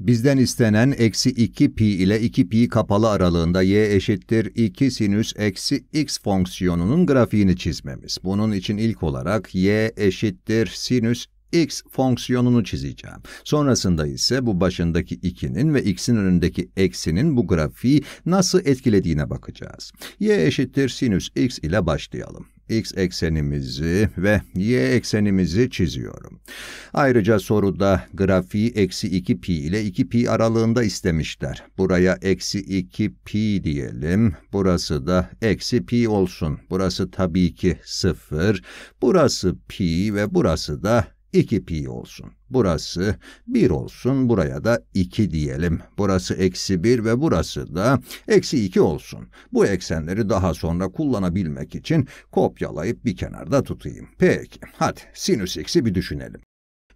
Bizden istenen eksi 2 pi ile 2 pi kapalı aralığında y eşittir 2 sinüs eksi x fonksiyonunun grafiğini çizmemiz. Bunun için ilk olarak y eşittir sinüs x fonksiyonunu çizeceğim. Sonrasında ise bu başındaki 2'nin ve x'in önündeki eksinin bu grafiği nasıl etkilediğine bakacağız. y eşittir sinüs x ile başlayalım x eksenimizi ve y eksenimizi çiziyorum. Ayrıca soruda grafiği eksi 2 pi ile 2 pi aralığında istemişler. Buraya eksi 2 pi diyelim. Burası da eksi pi olsun. Burası tabii ki 0. Burası pi ve burası da 2 pi olsun. Burası 1 olsun, buraya da 2 diyelim. Burası eksi 1 ve burası da eksi 2 olsun. Bu eksenleri daha sonra kullanabilmek için kopyalayıp bir kenarda tutayım. Peki, hadi sinüs x'i bir düşünelim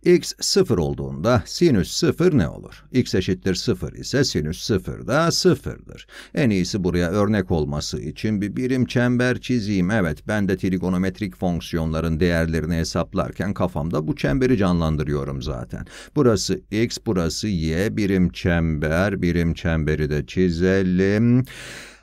x 0 olduğunda sinüs 0 ne olur? x eşittir 0 ise sinüs 0 da 0'dır. En iyisi buraya örnek olması için bir birim çember çizeyim. Evet ben de trigonometrik fonksiyonların değerlerini hesaplarken kafamda bu çemberi canlandırıyorum zaten. Burası x, burası y, birim çember, birim çemberi de çizelim.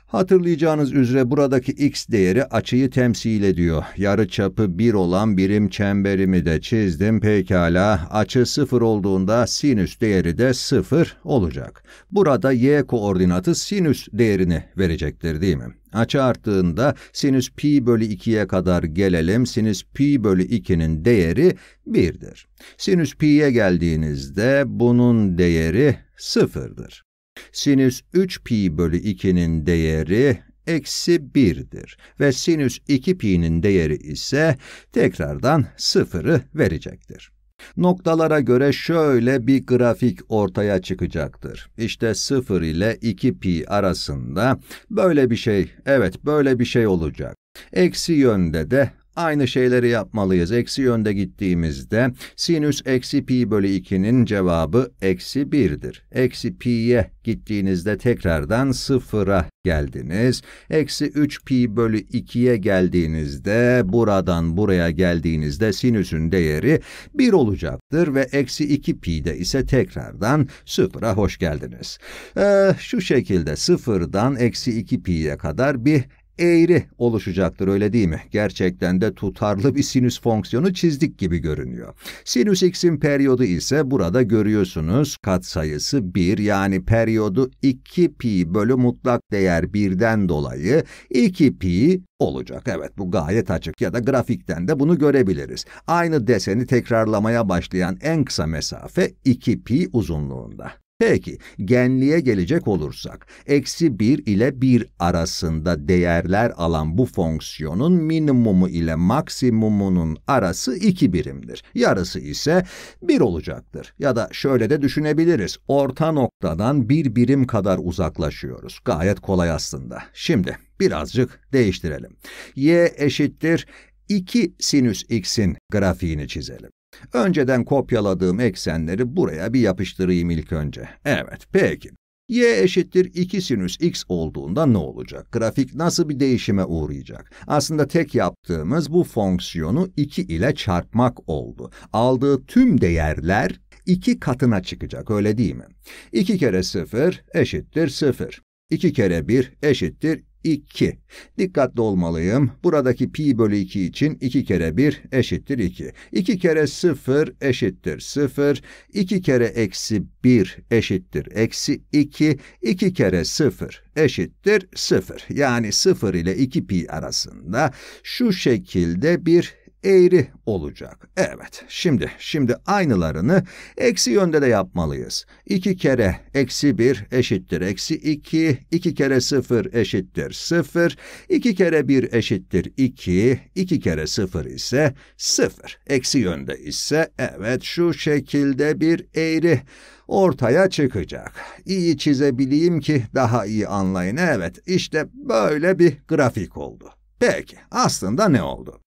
Hatırlayacağınız üzere buradaki x değeri açıyı temsil ediyor. Yarı çapı 1 olan birim çemberimi de çizdim pekala. Açı 0 olduğunda sinüs değeri de 0 olacak. Burada y koordinatı sinüs değerini verecektir değil mi? Açı arttığında sinüs pi bölü 2'ye kadar gelelim. Sinüs pi bölü 2'nin değeri 1'dir. Sinüs pi'ye geldiğinizde bunun değeri 0'dır. Sinüs 3 pi bölü 2'nin değeri eksi 1'dir ve sinüs 2 pi'nin değeri ise tekrardan 0'ı verecektir. Noktalara göre şöyle bir grafik ortaya çıkacaktır. İşte 0 ile 2 pi arasında böyle bir şey, evet böyle bir şey olacak. Eksi yönde de Aynı şeyleri yapmalıyız. Eksi yönde gittiğimizde sinüs eksi pi bölü 2'nin cevabı eksi 1'dir. Eksi pi'ye gittiğinizde tekrardan sıfıra geldiniz. Eksi 3 pi bölü 2'ye geldiğinizde buradan buraya geldiğinizde sinüsün değeri 1 olacaktır ve eksi 2 pi'de ise tekrardan sıfıra hoş geldiniz. Ee, şu şekilde sıfırdan eksi 2 pi'ye kadar bir eğri oluşacaktır öyle değil mi? Gerçekten de tutarlı bir sinüs fonksiyonu çizdik gibi görünüyor. Sinüs x'in periyodu ise burada görüyorsunuz katsayısı 1 yani periyodu 2 pi bölü mutlak değer 1'den dolayı 2 pi olacak. Evet bu gayet açık ya da grafikten de bunu görebiliriz. Aynı deseni tekrarlamaya başlayan en kısa mesafe 2 pi uzunluğunda. Peki, genliğe gelecek olursak, eksi 1 ile 1 arasında değerler alan bu fonksiyonun minimumu ile maksimumunun arası 2 birimdir. Yarısı ise 1 olacaktır. Ya da şöyle de düşünebiliriz, orta noktadan 1 birim kadar uzaklaşıyoruz. Gayet kolay aslında. Şimdi birazcık değiştirelim. y eşittir 2 sinüs x'in grafiğini çizelim. Önceden kopyaladığım eksenleri buraya bir yapıştırayım ilk önce. Evet, peki. y eşittir 2 sinüs x olduğunda ne olacak? Grafik nasıl bir değişime uğrayacak? Aslında tek yaptığımız bu fonksiyonu 2 ile çarpmak oldu. Aldığı tüm değerler 2 katına çıkacak, öyle değil mi? 2 kere 0 eşittir 0. 2 kere 1 eşittir 2. Dikkatli olmalıyım. Buradaki pi bölü 2 için 2 kere 1 eşittir 2. 2 kere 0 eşittir 0. 2 kere eksi 1 eşittir eksi 2. 2 kere 0 eşittir 0. Yani 0 ile 2 pi arasında şu şekilde bir eğri olacak. Evet, şimdi, şimdi aynılarını eksi yönde de yapmalıyız. 2 kere eksi 1 eşittir eksi 2, 2 kere 0 eşittir 0, 2 kere 1 eşittir 2, 2 kere 0 ise 0. Eksi yönde ise evet şu şekilde bir eğri ortaya çıkacak. İyi çizebileyim ki daha iyi anlayın. Evet, işte böyle bir grafik oldu. Peki, aslında ne oldu?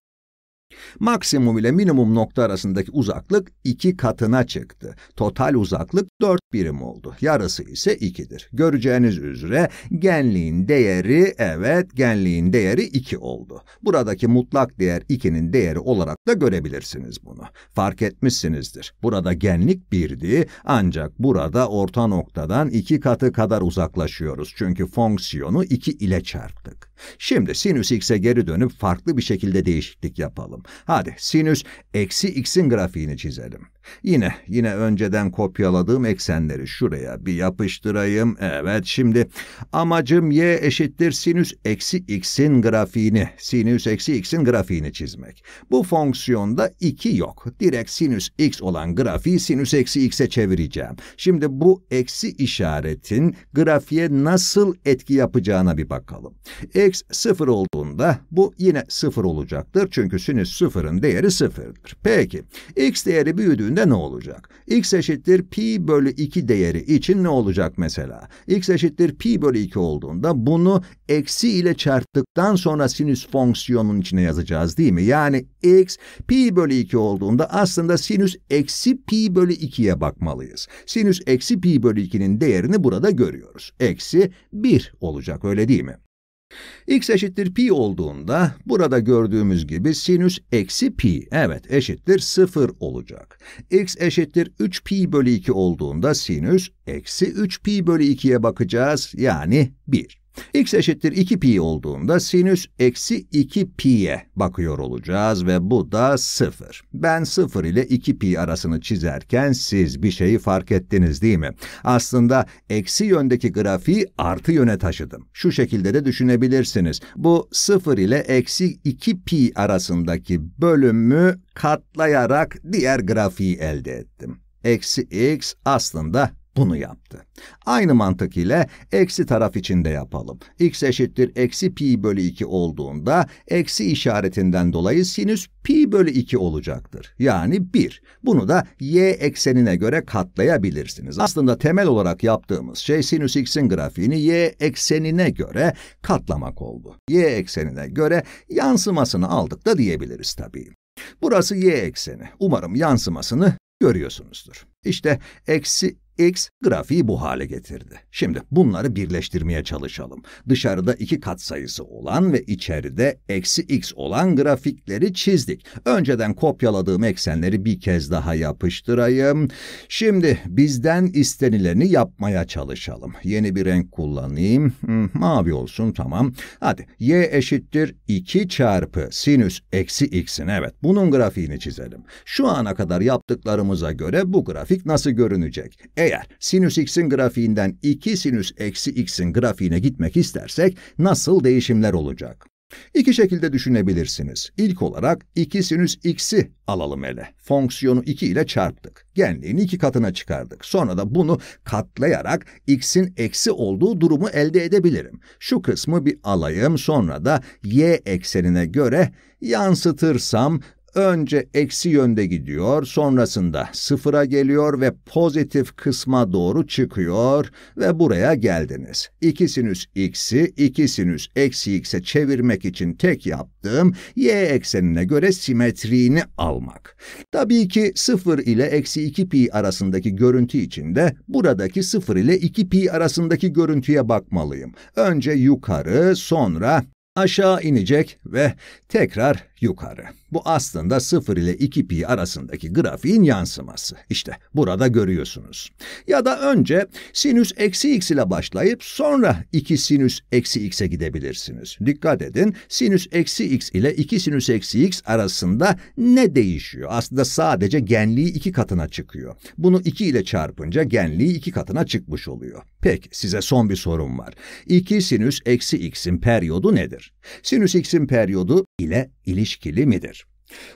Maksimum ile minimum nokta arasındaki uzaklık iki katına çıktı. Total uzaklık 4 birim oldu. Yarısı ise 2'dir. Göreceğiniz üzere genliğin değeri evet genliğin değeri 2 oldu. Buradaki mutlak değer 2'nin değeri olarak da görebilirsiniz bunu. Fark etmişsinizdir. Burada genlik 1'di ancak burada orta noktadan 2 katı kadar uzaklaşıyoruz. Çünkü fonksiyonu 2 ile çarptık. Şimdi sinüs x'e geri dönüp farklı bir şekilde değişiklik yapalım. Hadi sinüs eksi x'in grafiğini çizelim. Yine, yine önceden kopyaladığım eksenleri şuraya bir yapıştırayım. Evet, şimdi amacım y eşittir sinüs eksi x'in grafiğini, sinüs eksi x'in grafiğini çizmek. Bu fonksiyonda 2 yok. Direkt sinüs x olan grafiği sinüs eksi x'e çevireceğim. Şimdi bu eksi işaretin grafiğe nasıl etki yapacağına bir bakalım. E x 0 olduğunda bu yine 0 olacaktır. Çünkü sinüs 0'ın değeri 0'dır. Peki x değeri büyüdüğünde ne olacak? x eşittir pi bölü 2 değeri için ne olacak mesela? x eşittir pi bölü 2 olduğunda bunu eksi ile çarptıktan sonra sinüs fonksiyonun içine yazacağız değil mi? Yani x pi bölü 2 olduğunda aslında sinüs eksi pi bölü 2'ye bakmalıyız. Sinüs eksi pi bölü 2'nin değerini burada görüyoruz. Eksi 1 olacak öyle değil mi? x eşittir pi olduğunda burada gördüğümüz gibi sinüs eksi pi evet eşittir 0 olacak. x eşittir 3 pi bölü 2 olduğunda sinüs eksi 3 pi bölü 2'ye bakacağız yani 1 x eşittir 2 pi olduğunda sinüs eksi 2 pi'ye bakıyor olacağız ve bu da 0. Ben 0 ile 2 pi arasını çizerken siz bir şeyi fark ettiniz değil mi? Aslında eksi yöndeki grafiği artı yöne taşıdım. Şu şekilde de düşünebilirsiniz. Bu 0 ile eksi 2 pi arasındaki bölümü katlayarak diğer grafiği elde ettim. Eksi x aslında bunu yaptı. Aynı mantık ile eksi taraf için de yapalım. x eşittir eksi pi bölü 2 olduğunda eksi işaretinden dolayı sinüs pi bölü 2 olacaktır. Yani 1. Bunu da y eksenine göre katlayabilirsiniz. Aslında temel olarak yaptığımız şey sinüs x'in grafiğini y eksenine göre katlamak oldu. y eksenine göre yansımasını aldık da diyebiliriz tabii. Burası y ekseni. Umarım yansımasını görüyorsunuzdur. İşte eksi x grafiği bu hale getirdi. Şimdi bunları birleştirmeye çalışalım. Dışarıda iki katsayısı olan ve içeride eksi x olan grafikleri çizdik. Önceden kopyaladığım eksenleri bir kez daha yapıştırayım. Şimdi bizden istenileni yapmaya çalışalım. Yeni bir renk kullanayım. Hmm, mavi olsun tamam. Hadi y eşittir 2 çarpı sinüs eksi x'in evet bunun grafiğini çizelim. Şu ana kadar yaptıklarımıza göre bu grafik nasıl görünecek? Eğer sinüs x'in grafiğinden 2 sinüs eksi x'in grafiğine gitmek istersek nasıl değişimler olacak? İki şekilde düşünebilirsiniz. İlk olarak 2 sinüs x'i alalım ele. Fonksiyonu 2 ile çarptık. Genliğini 2 katına çıkardık. Sonra da bunu katlayarak x'in eksi olduğu durumu elde edebilirim. Şu kısmı bir alayım sonra da y eksenine göre yansıtırsam önce eksi yönde gidiyor, sonrasında sıfıra geliyor ve pozitif kısma doğru çıkıyor ve buraya geldiniz. 2 sinüs x'i 2 sinüs eksi x'e çevirmek için tek yaptığım y eksenine göre simetriğini almak. Tabii ki 0 ile eksi 2 pi arasındaki görüntü için de buradaki 0 ile 2 pi arasındaki görüntüye bakmalıyım. Önce yukarı, sonra aşağı inecek ve tekrar yukarı. Bu aslında 0 ile 2 pi arasındaki grafiğin yansıması. İşte burada görüyorsunuz. Ya da önce sinüs eksi x ile başlayıp sonra 2 sinüs eksi x'e gidebilirsiniz. Dikkat edin sinüs eksi x ile 2 sinüs eksi x arasında ne değişiyor? Aslında sadece genliği 2 katına çıkıyor. Bunu 2 ile çarpınca genliği 2 katına çıkmış oluyor. Peki size son bir sorum var. 2 sinüs eksi x'in periyodu nedir? Sinüs x'in periyodu ile ilişkili ilişkili midir?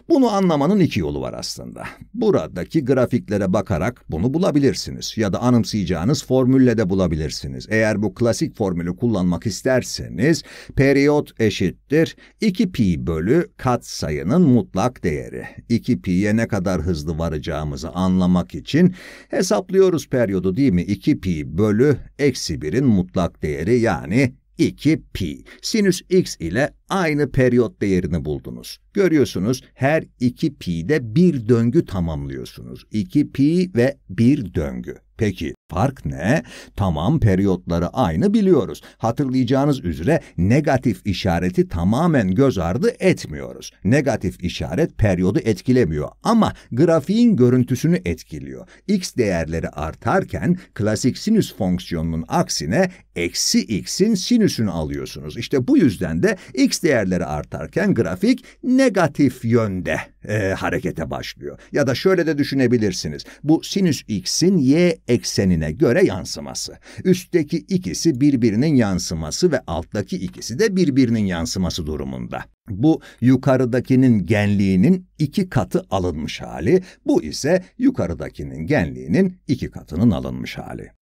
Bunu anlamanın iki yolu var aslında. Buradaki grafiklere bakarak bunu bulabilirsiniz ya da anımsayacağınız formülle de bulabilirsiniz. Eğer bu klasik formülü kullanmak isterseniz periyot eşittir 2pi bölü katsayının mutlak değeri. 2pi'ye ne kadar hızlı varacağımızı anlamak için hesaplıyoruz periyodu değil mi? 2pi bölü eksi 1'in mutlak değeri yani 2pi sinüs x ile aynı periyot değerini buldunuz. Görüyorsunuz her 2 pi'de bir döngü tamamlıyorsunuz. 2 pi ve bir döngü. Peki fark ne? Tamam periyotları aynı biliyoruz. Hatırlayacağınız üzere negatif işareti tamamen göz ardı etmiyoruz. Negatif işaret periyodu etkilemiyor ama grafiğin görüntüsünü etkiliyor. X değerleri artarken klasik sinüs fonksiyonunun aksine eksi x'in sinüsünü alıyorsunuz. İşte bu yüzden de x değerleri artarken grafik negatif yönde e, harekete başlıyor. Ya da şöyle de düşünebilirsiniz. Bu sinüs x'in y eksenine göre yansıması. Üstteki ikisi birbirinin yansıması ve alttaki ikisi de birbirinin yansıması durumunda. Bu yukarıdakinin genliğinin iki katı alınmış hali, bu ise yukarıdakinin genliğinin iki katının alınmış hali.